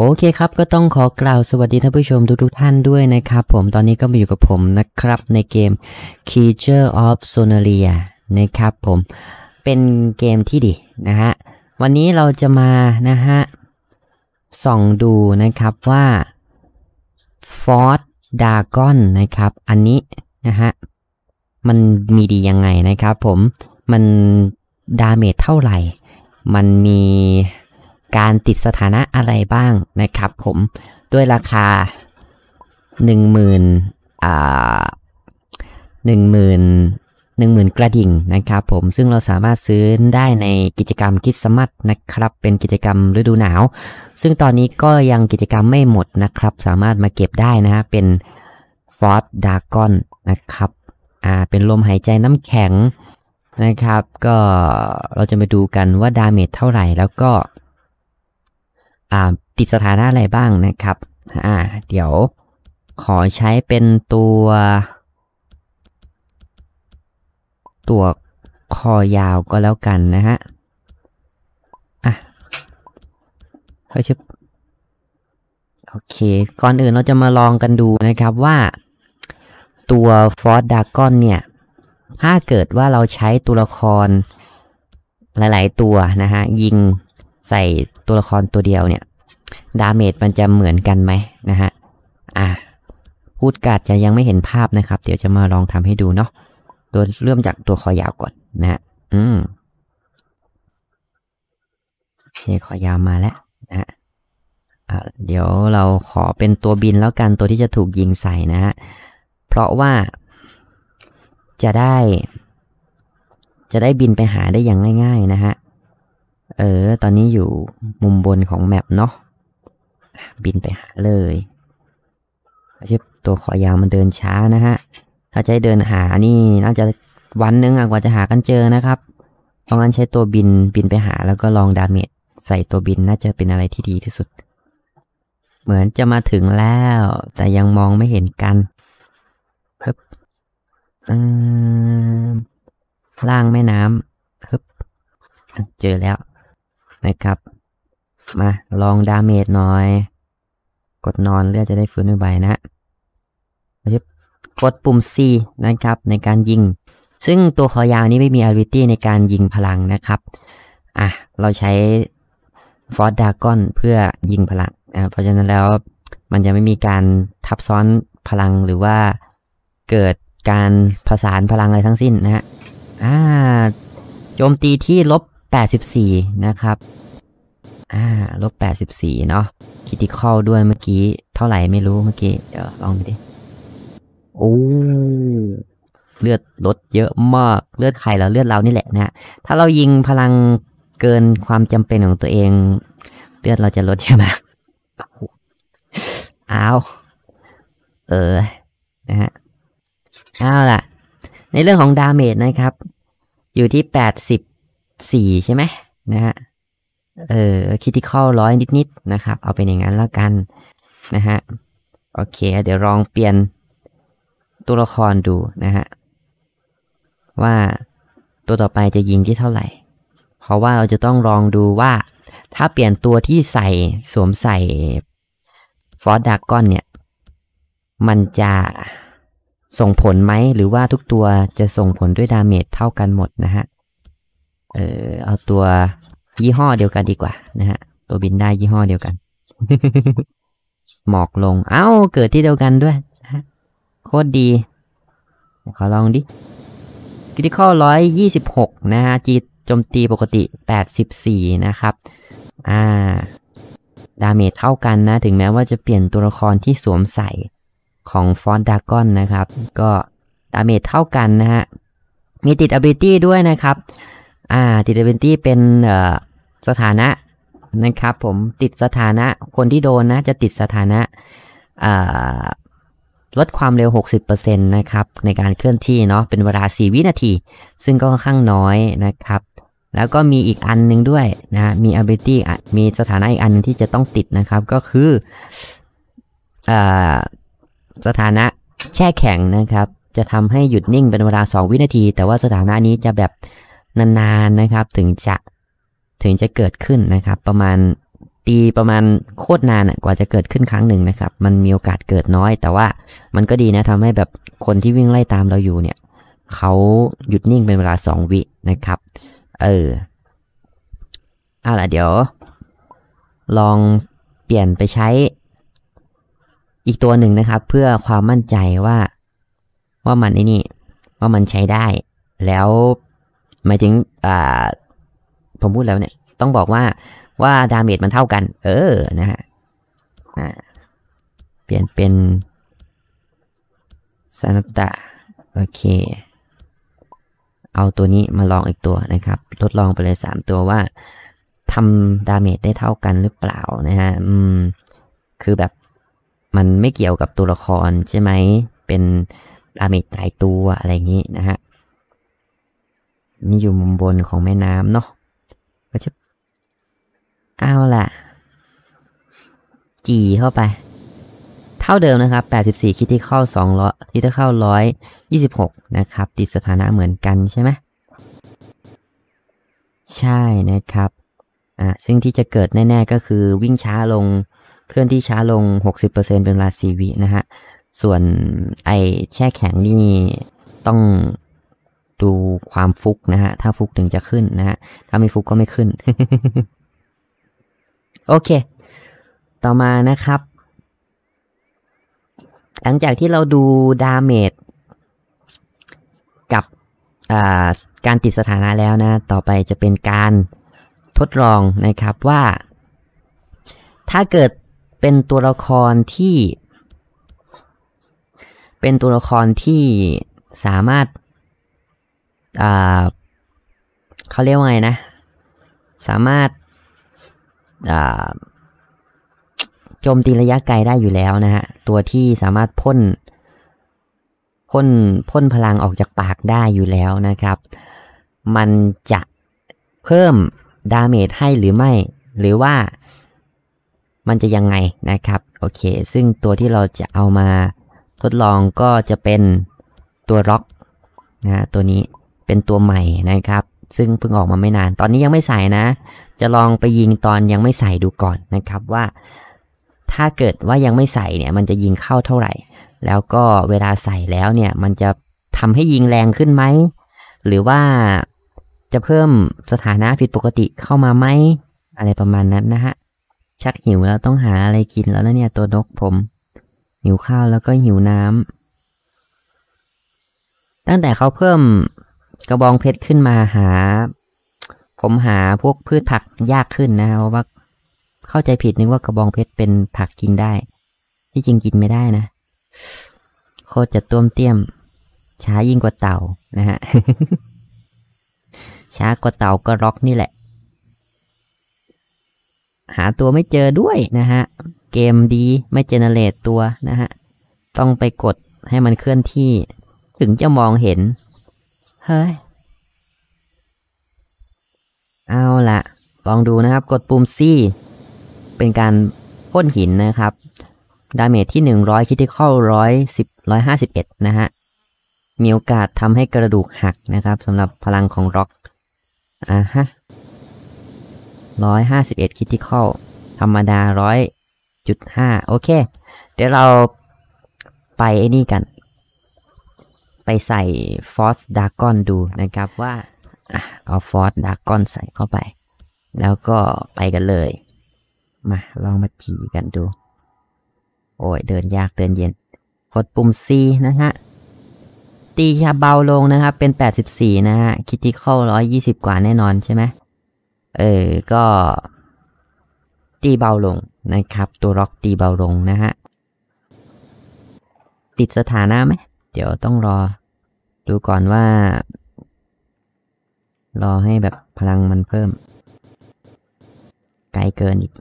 โอเคครับก็ต้องขอกล่าวสวัสดีท่านผู้ชมทุกๆท่านด้วยนะครับผม ตอนนี้ก็มาอยู่กับผมนะครับในเกม Creature of Sonaria นะครับผม เป็นเกมที่ดีนะฮะ วันนี้เราจะมานะฮะส่องดูนะครับว่า f o r ์า a g อนนะครับ อันนี้นะฮะ มันมีดียังไงนะครับผม มันดาเมจเท่าไหร่มันมีการติดสถานะอะไรบ้างนะครับผมด้วยราคา 1 0,000อ่า1 0 0 0งหมื่นกระดิ่งนะครับผมซึ่งเราสามารถซื้อได้ในกิจกรรมคิดสมัตนะครับ เป็นกิจกรรมฤดูหนาว ซึ่งตอนนี้ก็ยังกิจกรรมไม่หมดนะครับ สามารถมาเก็บได้นะฮะเป็นฟอส์ดดากอนนะครับอ่าเป็นลมหายใจน้ำแข็งนะครับ ก็เราจะมาดูกันว่าดาเมจเท่าไหร่แล้วก็ติดสถานะอะไรบ้างนะครับ อ่าเดี๋ยวขอใช้เป็นตัว ตัวคอยาวก็แล้วกันนะฮะ อ่ะเฮ้ยชิบโอเค ก่อนอื่นเราจะมาลองกันดูนะครับว่าตัวฟอสดากอนเนี่ย ถ้าเกิดว่าเราใช้ตัวละครหลาย ๆ ตัวนะฮะ ยิงใส่ตัวละครตัวเดียวเนี่ยดาเมจมันจะเหมือนกันไหมนะฮะ อ่ะพูดกาดจะยังไม่เห็นภาพนะครับ เดี๋ยวจะมาลองทำให้ดูเนาะโดยเริ่มจากตัวคอยาวก่อน นะฮะอืมเนี่ยคอยาวมาแล้วนะฮะเดี๋ยวเราขอเป็นตัวบินแล้วกันตัวที่จะถูกยิงใส่นะฮะ เพราะว่าจะได้ จะได้บินไปหาได้อย่างง่าย ๆ นะฮะเออ ตอนนี้อยู่มุมบนของแมปเนาะ บินไปหาเลยชิบตัวขอยาวมันเดินช้านะฮะ ถ้าจะเดินหานี่ น่าจะวันนึงกว่าจะหากันเจอนะครับเพราะงั้นใช้ตัวบินบินไปหา แล้วก็ลองดาเมจใส่ตัวบินน่าจะเป็นอะไรที่ดีที่สุด เหมือนจะมาถึงแล้ว แต่ยังมองไม่เห็นกันเพิ่มล่างแม่น้ำเพิบเจอแล้วนะครับ มา ลองดาเมจหน่อย กดนอนเลือดจะได้ฟื้นไวนะ กดปุ่ม C นะครับ ในการยิงซึ่งตัวคอยาวนี้ไม่มีอาริตี้ในการยิงพลังนะครับ อ่ะ เราใช้ฟอร์ดดากอนเพื่อยิงพลังอ่ะเพราะฉะนั้นแล้ว มันจะไม่มีการทับซ้อนพลังหรือว่าเกิดการผสานพลังอะไรทั้งสิ้นนะฮะอ่าโจมตีที่ลบ84 นะครับ อ่าลบ84เนาะคิติคอลด้วยเมื่อกี้ เท่าไหร่ไม่รู้เมื่อกี้ เดี๋ยว ลองดูดิ โอ้เลือดลดเยอะมาก เลือดใครเราเลือดเรานี่แหละนะ ถ้าเรายิงพลังเกินความจำเป็นของตัวเอง เลือดเราจะลดใช่ไหมอ้าว เออนะฮะอ้าวล่ะ ในเรื่องของดาเมจนะครับ อยู่ที่ 80สี่ใช่ไหมนะฮะ เออคิติคอลร้อยนิด ๆ นะครับ เอาเป็นอย่างนั้นแล้วกัน นะฮะ โอเค เดี๋ยวลองเปลี่ยนตัวละครดูนะฮะ ว่าตัวต่อไปจะยิงที่เท่าไหร่ เพราะว่าเราจะต้องลองดูว่า ถ้าเปลี่ยนตัวที่ใส่ สวมใส่ฟอสดากอนเนี่ย มันจะส่งผลไหม หรือว่าทุกตัวจะส่งผลด้วยดาเมจเท่ากันหมดนะฮะเออเอาตัวยี่ห้อเดียวกันดีกว่า นะฮะตัวบินได้ยี่ห้อเดียวกัน หมอกลง เอ้าเกิดที่เดียวกันด้วย โคตรดีเขาลองดิคริติคอลร้อยยี่สิบหกนะฮะจีโจมตีปกติแปดสิบสี่นะครับ อ่า ดาเมจเท่ากันนะ ถึงแม้ว่าจะเปลี่ยนตัวละครที่สวมใส่ของฟอนดากอนนะครับก็ดาเมจเท่ากันนะฮะมีติดอบิลิตี้ด้วยนะครับอ่าิดด a เวนตี้เป็นสถานะนะครับ ผมติดสถานะคนที่โดนนะจะติดสถานะลดความเร็ว 60%นะครับในการเคลื่อนที่เนาะเป็นเวลา 4 วินาที ซึ่งก็ค่อนข้างน้อยนะครับ แล้วก็มีอีกอันนึงด้วยนะ มีอ b i l i t y มีสถานะอีกอันที่จะต้องติดนะครับ ก็คืออสถานะแช่แข็งนะครับ จะทำให้หยุดนิ่งเป็นเวลา 2 วินาที แต่ว่าสถานะนี้จะแบบนานๆนะครับถึงจะถึงจะเกิดขึ้นนะครับ ประมาณตีประมาณโคตรนานกว่าจะเกิดขึ้นครั้งหนึ่งนะครับ มันมีโอกาสเกิดน้อย แต่ว่ามันก็ดีนะทำให้แบบคนที่วิ่งไล่ตามเราอยู่เนี่ยเขาหยุดนิ่งเป็นเวลา 2 วินะครับเออเอาล่ะเดี๋ยว ลองเปลี่ยนไปใช้ อีกตัวหนึ่งนะครับ เพื่อความมั่นใจว่า ว่ามันนี่ ว่ามันใช้ได้ แล้วหมายถึงอ่า ผมพูดแล้วเนี่ย ต้องบอกว่า ว่าดาเมจมันเท่ากัน เออ นะฮะเปลี่ยนเป็นซานตาโอเค เอาตัวนี้มาลองอีกตัวนะครับ ทดลองไปเลย 3 ตัวว่าทำดาเมจได้เท่ากันหรือเปล่านะฮะ อืม คือแบบ มันไม่เกี่ยวกับตัวละครใช่ไหม เป็นดาเมจตายตัว อะไรอย่างนี้นะฮะนี่อยู่มุมบนของแม่น้ำเนาะก็จะเอาล่ะ จีเข้าไป เท่าเดิมนะครับ 84คิดที่เข้า2ล้อยิดที่เข้า 126 นะครับ ติดสถานะเหมือนกันใช่ไหม ใช่นะครับ อ่าซึ่งที่จะเกิดแน่ ๆ ก็คือวิ่งช้าลง เคลื่อนที่ช้าลง 60%เป็นเวลา4วินะฮะ ส่วนไอแช่แข็งนี่ ต้องดูความฟุกนะฮะ ถ้าฟุกถึงจะขึ้นนะฮะ ถ้าไม่ฟุกก็ไม่ขึ้น โอเค ต่อมานะครับ หลังจากที่เราดูดาเมจกับการติดสถานะแล้วนะ ต่อไปจะเป็นการทดลองนะครับว่า ถ้าเกิดเป็นตัวละครที่ เป็นตัวละครที่สามารถเขาเรียกว่าไงนะ สามารถโจมตีระยะไกลได้อยู่แล้วนะฮะ ตัวที่สามารถพ่นพ่นพ่นพลังออกจากปากได้อยู่แล้วนะครับ มันจะเพิ่มดาเมจให้หรือไม่ หรือว่า มันจะยังไงนะครับ โอเคซึ่งตัวที่เราจะเอามาทดลองก็จะเป็นตัวล็อกนะตัวนี้เป็นตัวใหม่นะครับ ซึ่งเพิ่งออกมาไม่นานตอนนี้ยังไม่ใส่นะ จะลองไปยิงตอนยังไม่ใส่ดูก่อนนะครับว่าถ้าเกิดว่ายังไม่ใส่เนี่ยมันจะยิงเข้าเท่าไหร่ แล้วก็เวลาใส่แล้วเนี่ย มันจะทำให้ยิงแรงขึ้นไหม หรือว่าจะเพิ่มสถานะผิดปกติเข้ามาไหม อะไรประมาณนั้นนะฮะ ชักหิวแล้วต้องหาอะไรกินแล้วนะเนี่ยตัวนกผมหิวข้าวแล้วก็หิวน้ำตั้งแต่เขาเพิ่มกระบองเพชรขึ้นมาหา ผมหาพวกพืชผักยากขึ้นนะเพราะว่า เข้าใจผิดนึกว่ากระบองเพชรเป็นผักกินได้ ที่จริงกินไม่ได้นะโคตรจะต้วมเตี้ยม ช้ายิ่งกว่าเต่า นะฮะช้ากว่าเต่าก็ร็อกนี่แหละ หาตัวไม่เจอด้วยนะฮะ เกมดีไม่เจเนเรตตัวนะฮะต้องไปกดให้มันเคลื่อนที่ ถึงจะมองเห็นเฮ้ย เอาละลองดูนะครับ กดปุ่ม C เป็นการพ่นหินนะครับ ดาเมจที่ 100คิดที่เข้าร้อยสิบร้อยห้าสิบเอ็ดนะฮะ มีโอกาสทำให้กระดูกหักนะครับสำหรับพลังของร็อกอ่ะฮะร้อยห้าสิบเอ็ดคิดที่เข้าธรรมดาร้อยจุดห้าโอเค เดี๋ยวเราไปไอ้นี่กันไปใส่ฟอสดากอนดูนะครับว่าเอาฟอสดากอนใส่เข้าไป แล้วก็ไปกันเลย มา ลองมาจีกันดู โอ้ยเดินยากเดินเย็น กดปุ่ม C นะฮะ ตีชาเบาลงนะครับ เป็น 84 นะฮะคิติเข้า120 กว่าแน่นอนใช่ไหมเออก็ ตีเบาลงนะครับ ตัวล็อกตีเบาลงนะฮะ ติดสถานะไหมเดี๋ยวต้องรอดูก่อนว่า รอให้แบบพลังมันเพิ่ม ไกลเกินอีก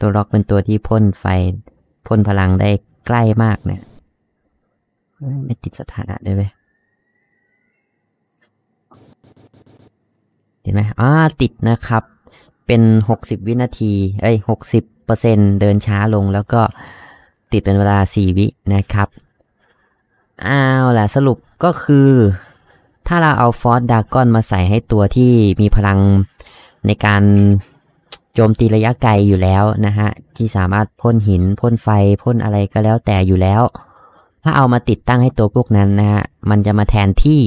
ตัวล็อกเป็นตัวที่พ่นไฟพ่นพลังได้ใกล้มากเนี่ย ไม่ติดสถานะได้ไหมเห็นไหมอ่าติดนะครับ เป็นหกสิบวินาที เอ้ยิบเดินช้าลง แล้วก็ติดเป็นเวลาสี่วินะครับอ้าวล่ะสรุปก็คือ ถ้าเราเอาฟอสดากอนมาใส่ให้ตัวที่มีพลังในการโจมตีระยะไกลอยู่แล้วนะฮะที่สามารถพ่นหินพ่นไฟพ่นอะไรก็แล้วแต่อยู่แล้ว ถ้าเอามาติดตั้งให้ตัวพวกนั้นนะฮะมันจะมาแทนที่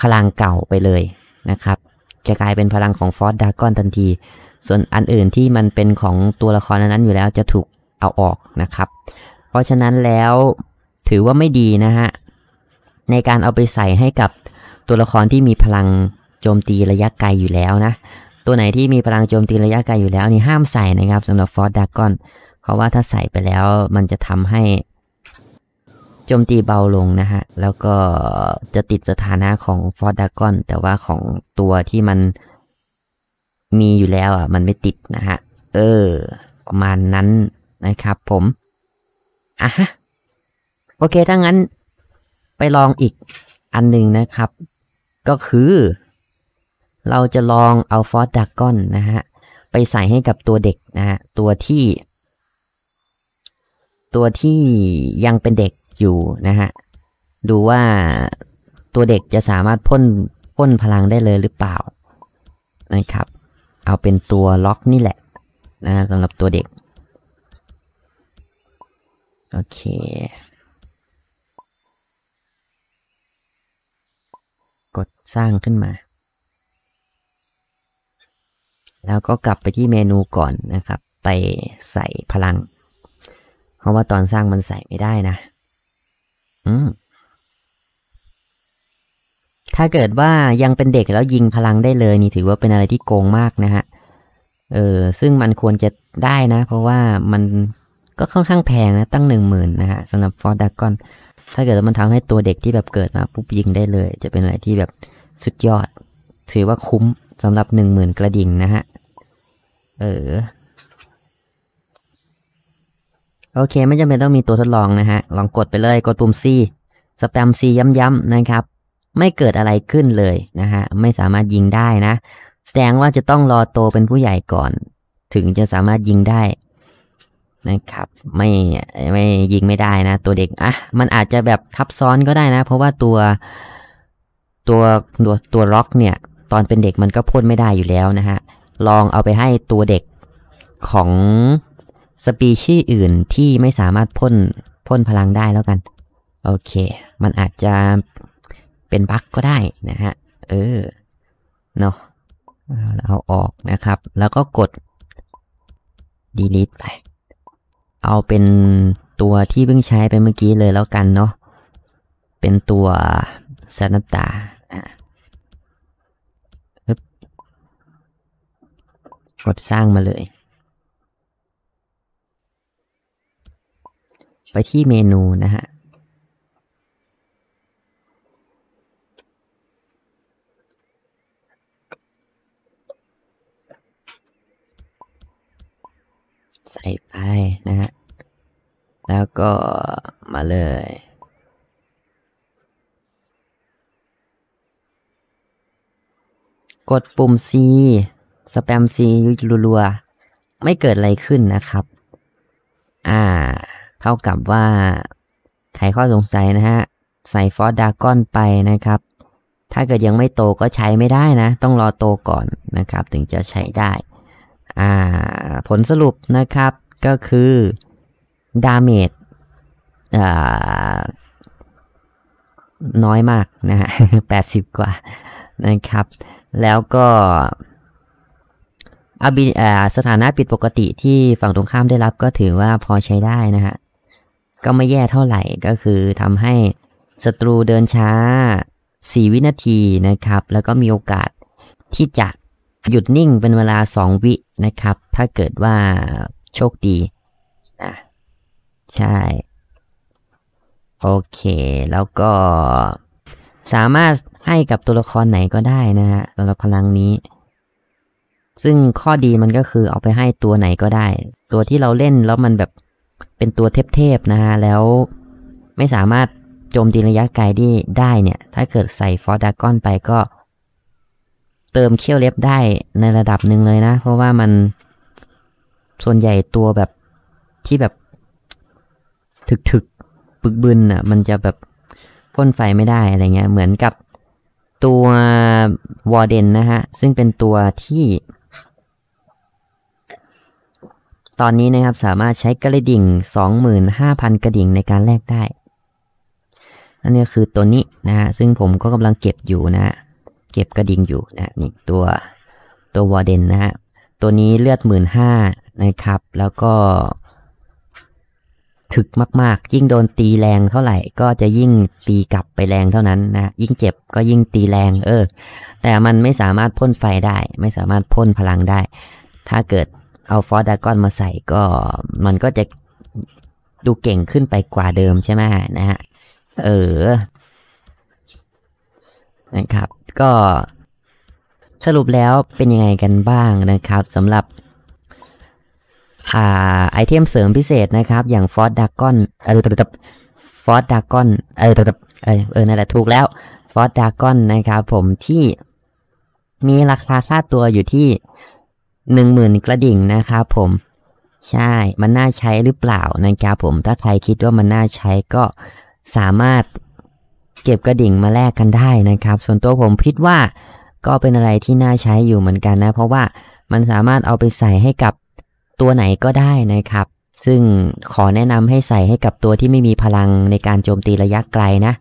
พลังเก่าไปเลยนะครับจะกลายเป็นพลังของฟอสดากอนทันที ส่วนอันอื่นที่มันเป็นของตัวละครนั้นอยู่แล้วจะถูกเอาออกนะครับ เพราะฉะนั้นแล้วถือว่าไม่ดีนะฮะในการเอาไปใส่ให้กับตัวละครที่มีพลังโจมตีระยะไกลอยู่แล้วนะ ตัวไหนที่มีพลังโจมตีระยะไกลอยู่แล้วนี่ห้ามใส่นะครับสำหรับฟอร์ดากอนเพราะว่าถ้าใส่ไปแล้ว มันจะทำให้ โจมตีเบาลงนะฮะแล้วก็จะติดสถานะของฟอร์ดากอนแต่ว่าของตัวที่มันมีอยู่แล้วอ่ะมันไม่ติดนะฮะเออประมาณนั้นนะครับ ผมอ่ะฮะโอเค ถ้างั้นไปลองอีกอันหนึ่งนะครับ ก็คือ เราจะลองเอาฟอสดักกอนนะฮะ ไปใส่ให้กับตัวเด็ก นะฮะ ตัวที่ ตัวที่ยังเป็นเด็กอยู่นะฮะ ดูว่าตัวเด็กจะสามารถพ่นพ่นพลังได้เลยหรือเปล่านะครับ เอาเป็นตัวล็อกนี่แหละนะสำหรับตัวเด็ก โอเคสร้างขึ้นมา แล้วก็กลับไปที่เมนูก่อนนะครับ ไปใส่พลัง เพราะว่าตอนสร้างมันใส่ไม่ได้นะ อืม ถ้าเกิดว่ายังเป็นเด็กแล้วยิงพลังได้เลย นี่ถือว่าเป็นอะไรที่โกงมากนะฮะ เออซึ่งมันควรจะได้นะ เพราะว่ามันก็ค่อนข้างแพงนะตั้งหนึ่งหมื่นนะฮะสำหรับฟอร์ดดักอน ถ้าเกิดว่ามันทำให้ตัวเด็กที่แบบเกิดมาปุ๊บยิงได้เลย จะเป็นอะไรที่แบบสุดยอด ถือว่าคุ้มสำหรับหนึ่งหมื่นกระดิ่งนะฮะ เออ โอเค ไม่จำเป็นต้องมีตัวทดลองนะฮะ ลองกดไปเลย กดปุ่ม C สแปมซีย้ำๆนะครับ ไม่เกิดอะไรขึ้นเลยนะฮะ ไม่สามารถยิงได้นะ แสดงว่าจะต้องรอโตเป็นผู้ใหญ่ก่อน ถึงจะสามารถยิงได้นะครับ ไม่ไม่ยิงไม่ได้นะ ตัวเด็กอ่ะมันอาจจะแบบทับซ้อนก็ได้นะ เพราะว่าตัวตัวตัวตัวล็อก เนี่ย ตอนเป็นเด็กมันก็พ่นไม่ได้อยู่แล้วนะฮะ ลองเอาไปให้ตัวเด็กของสปีชีส์อื่นที่ไม่สามารถพ่นพ่นพลังได้แล้วกันโอเค มันอาจจะเป็นบั๊กก็ได้นะฮะ เออเนาะเอาออกนะครับ แล้วก็กด delete ไปเอาเป็นตัวที่เพิ่งใช้ไปเมื่อกี้เลยแล้วกันเนาะเป็นตัวซนตตากดสร้างมาเลย ไปที่เมนูนะฮะ ใส่ไปนะฮะ แล้วก็มาเลย กดปุ่ม C สแปมซีรัวๆไม่เกิดอะไรขึ้นนะครับ อ่าเท่ากับว่าไขข้อสงสัยนะฮะ ใส่ฟอสดากอนไปนะครับ ถ้าเกิดยังไม่โตก็ใช้ไม่ได้นะ ต้องรอโตก่อนนะครับ ถึงจะใช้ได้ อ่า ผลสรุปนะครับก็คือ ดาเมจน้อยมากนะฮะแปดสิบกว่านะครับ แล้วก็อาบิสถานะผิดปกติที่ฝั่งตรงข้ามได้รับก็ถือว่าพอใช้ได้นะฮะ ก็ไม่แย่เท่าไหร่ก็คือทำให้ศัตรูเดินช้า 4 วินาทีนะครับ แล้วก็มีโอกาสที่จะหยุดนิ่งเป็นเวลา 2 วินะครับ ถ้าเกิดว่าโชคดีนะใช่ โอเค แล้วก็สามารถให้กับตัวละครไหนก็ได้นะฮะสำหรับพลังนี้ซึ่งข้อดีมันก็คือเอาไปให้ตัวไหนก็ได้ ตัวที่เราเล่นแล้วมันแบบ เป็นตัวเทพๆ นะฮะแล้วไม่สามารถโจมตีระยะไกลได้ได้เนี่ย ถ้าเกิดใส่ฟอร์ดากอนไปก็ เติมเขี้ยวเล็บได้ในระดับหนึ่งเลยนะ เพราะว่ามันส่วนใหญ่ตัวแบบที่แบบถึกถึกบึกบึนอ่ะมันจะแบบพ่นไฟไม่ได้อะไรเงี้ยเหมือนกับตัววอร์เดนนะฮะซึ่งเป็นตัวที่ตอนนี้นะครับสามารถใช้กระดิ่ง 25,000 กระดิ่งในการแลกได้อันนี้คือตัวนี้นะฮะซึ่งผมก็กำลังเก็บอยู่นะเก็บกระดิ่งอยู่นะนี่ตัวตัววอร์เดนนะฮะตัวนี้เลือดหมื่นห้านะครับ แล้วก็ ถึกมาก ๆ ยิ่งโดนตีแรงเท่าไหร่ก็จะยิ่งตีกลับไปแรงเท่านั้นนะยิ่งเจ็บก็ยิ่งตีแรงเออแต่มันไม่สามารถพ่นไฟได้ ไม่สามารถพ่นพลังได้ ถ้าเกิดเอาฟอสดากอนมาใส่ก็มันก็จะดูเก่งขึ้นไปกว่าเดิมใช่ไหมนะฮะ เออนะครับ ก็สรุปแล้วเป็นยังไงกันบ้างนะครับสำหรับอาไอเทมเสริมพิเศษนะครับอย่างฟอสดากอนเออตัฟอสดากอนเออตัเออเออนั่นแหละถูกแล้วฟอสดากอนนะครับ ผมที่มีราคาค่าตัวอยู่ที่หนึ่งหมื่นกระดิ่งนะครับผมใช่ มันน่าใช้หรือเปล่านะครับผมถ้าใครคิดว่ามันน่าใช้ก็สามารถเก็บกระดิ่งมาแลกกันได้นะครับ ส่วนตัวผมคิดว่าก็เป็นอะไรที่น่าใช้อยู่เหมือนกันนะเพราะว่ามันสามารถเอาไปใส่ให้กับตัวไหนก็ได้นะครับ ซึ่งขอแนะนำให้ใส่ให้กับตัวที่ไม่มีพลังในการโจมตีระยะไกลนะ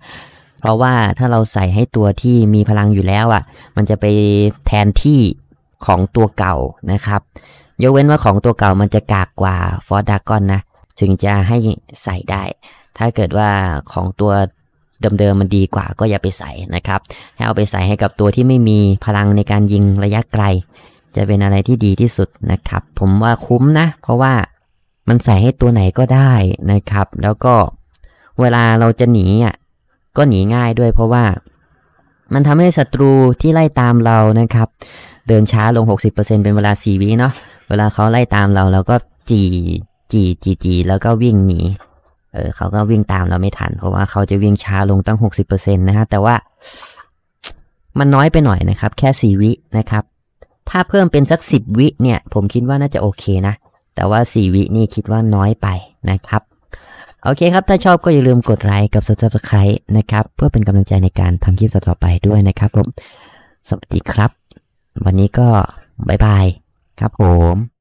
เพราะว่าถ้าเราใส่ให้ตัวที่มีพลังอยู่แล้วอะ่ะ มันจะไปแทนที่ของตัวเก่านะครับ ยกเว้นว่าของตัวเก่ามันจะกากกว่าฟอร์ดากอนนะถึงจะให้ใส่ได้ ถ้าเกิดว่าของตัวเดิมๆมันดีกว่าก็อย่าไปใส่นะครับให้เอาไปใส่ให้กับตัวที่ไม่มีพลังในการยิงระยะไกล จะเป็นอะไรที่ดีที่สุดนะครับ ผมว่าคุ้มนะ เพราะว่ามันใส่ให้ตัวไหนก็ได้นะครับ แล้วก็เวลาเราจะหนีอ่ะ ก็หนีง่ายด้วย เพราะว่ามันทำให้ศัตรูที่ไล่ตามเรานะครับเดินช้าลง 60%เป็นเวลา 4 วิเนาะ เวลาเขาไล่ตามเราเราก็จีจี จี จี แล้วก็วิ่งหนี เออเขาก็วิ่งตามเราไม่ทันเพราะว่าเขาจะวิ่งช้าลงตั้ง 60%นะฮะแต่ว่ามันน้อยไปหน่อยนะครับ แค่4วินะครับถ้าเพิ่มเป็นสัก10วิเนี่ยผมคิดว่าน่าจะโอเคนะ แต่ว่า4วินี่คิดว่าน้อยไปนะครับโอเคครับถ้าชอบก็อย่าลืมกดไลค์กับ subscribe นะครับ เพื่อเป็นกำลังใจในการทำคลิปต่อๆไปด้วยนะครับ ผมสวัสดีครับวันนี้ก็บายบายครับผม